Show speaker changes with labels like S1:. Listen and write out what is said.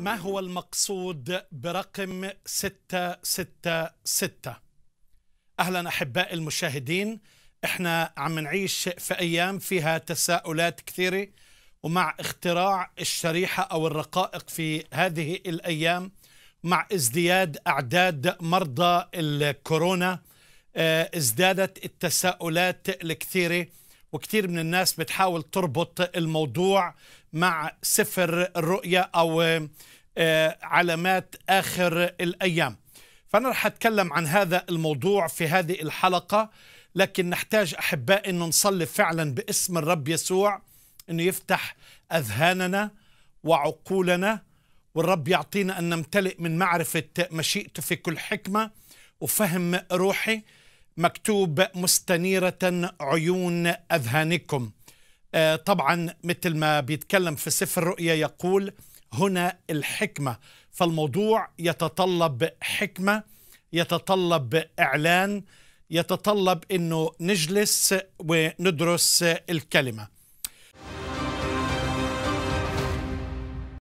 S1: ما هو المقصود برقم 666 أهلا أحباء المشاهدين إحنا عم نعيش في أيام فيها تساؤلات كثيرة ومع اختراع الشريحة أو الرقائق في هذه الأيام مع ازدياد أعداد مرضى الكورونا آه، ازدادت التساؤلات الكثيرة وكثير من الناس بتحاول تربط الموضوع مع سفر الرؤية أو آه، علامات آخر الأيام فأنا رح أتكلم عن هذا الموضوع في هذه الحلقة لكن نحتاج أحباء أنه نصلي فعلا باسم الرب يسوع أنه يفتح أذهاننا وعقولنا والرب يعطينا أن نمتلئ من معرفة مشيئته في كل حكمة وفهم روحي مكتوب مستنيرة عيون أذهانكم آه، طبعا مثل ما بيتكلم في سفر الرؤيا يقول هنا الحكمه فالموضوع يتطلب حكمه يتطلب اعلان يتطلب انه نجلس وندرس الكلمه